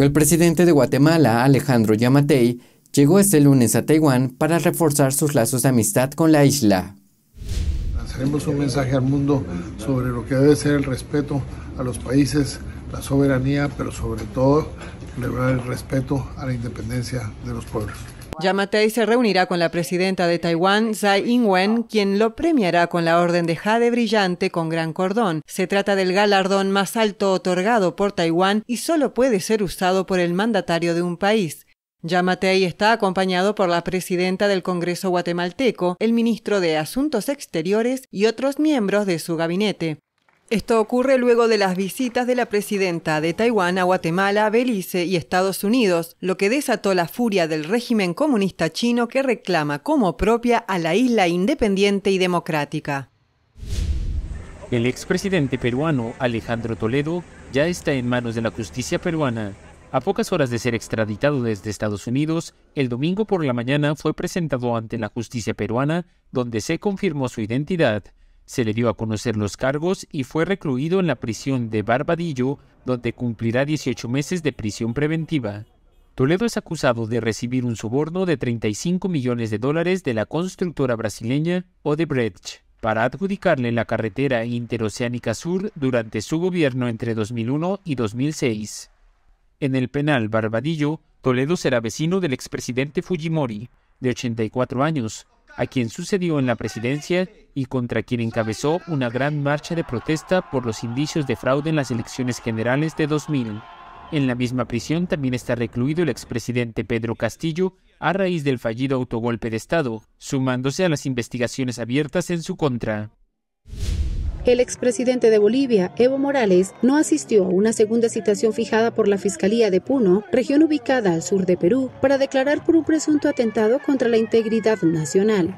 El presidente de Guatemala, Alejandro Yamatei, llegó este lunes a Taiwán para reforzar sus lazos de amistad con la isla. Lanzaremos un mensaje al mundo sobre lo que debe ser el respeto a los países, la soberanía, pero sobre todo celebrar el respeto a la independencia de los pueblos. Yamatei se reunirá con la presidenta de Taiwán, Tsai Ing-wen, quien lo premiará con la Orden de Jade Brillante con gran cordón. Se trata del galardón más alto otorgado por Taiwán y solo puede ser usado por el mandatario de un país. Yamatei está acompañado por la presidenta del Congreso guatemalteco, el ministro de Asuntos Exteriores y otros miembros de su gabinete. Esto ocurre luego de las visitas de la presidenta de Taiwán a Guatemala, Belice y Estados Unidos, lo que desató la furia del régimen comunista chino que reclama como propia a la isla independiente y democrática. El expresidente peruano Alejandro Toledo ya está en manos de la justicia peruana. A pocas horas de ser extraditado desde Estados Unidos, el domingo por la mañana fue presentado ante la justicia peruana, donde se confirmó su identidad. Se le dio a conocer los cargos y fue recluido en la prisión de Barbadillo, donde cumplirá 18 meses de prisión preventiva. Toledo es acusado de recibir un soborno de 35 millones de dólares de la constructora brasileña Odebrecht para adjudicarle la carretera interoceánica sur durante su gobierno entre 2001 y 2006. En el penal Barbadillo, Toledo será vecino del expresidente Fujimori, de 84 años, a quien sucedió en la presidencia y contra quien encabezó una gran marcha de protesta por los indicios de fraude en las elecciones generales de 2000. En la misma prisión también está recluido el expresidente Pedro Castillo a raíz del fallido autogolpe de Estado, sumándose a las investigaciones abiertas en su contra. El expresidente de Bolivia, Evo Morales, no asistió a una segunda citación fijada por la Fiscalía de Puno, región ubicada al sur de Perú, para declarar por un presunto atentado contra la integridad nacional.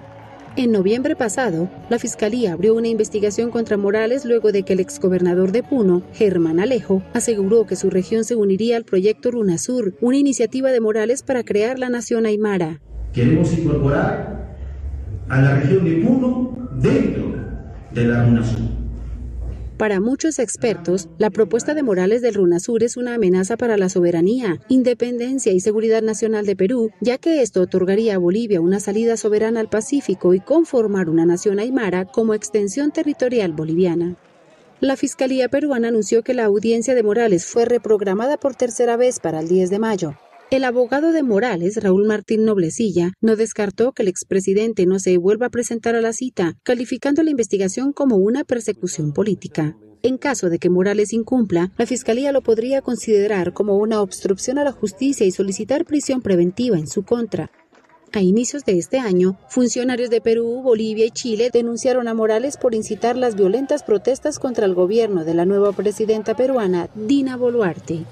En noviembre pasado, la Fiscalía abrió una investigación contra Morales luego de que el exgobernador de Puno, Germán Alejo, aseguró que su región se uniría al proyecto Runasur, una iniciativa de Morales para crear la nación aymara. Queremos incorporar a la región de Puno dentro de la Sur. Para muchos expertos, la propuesta de Morales del Runasur es una amenaza para la soberanía, independencia y seguridad nacional de Perú, ya que esto otorgaría a Bolivia una salida soberana al Pacífico y conformar una nación aymara como extensión territorial boliviana. La Fiscalía peruana anunció que la audiencia de Morales fue reprogramada por tercera vez para el 10 de mayo, el abogado de Morales, Raúl Martín Noblecilla, no descartó que el expresidente no se vuelva a presentar a la cita, calificando la investigación como una persecución política. En caso de que Morales incumpla, la Fiscalía lo podría considerar como una obstrucción a la justicia y solicitar prisión preventiva en su contra. A inicios de este año, funcionarios de Perú, Bolivia y Chile denunciaron a Morales por incitar las violentas protestas contra el gobierno de la nueva presidenta peruana, Dina Boluarte.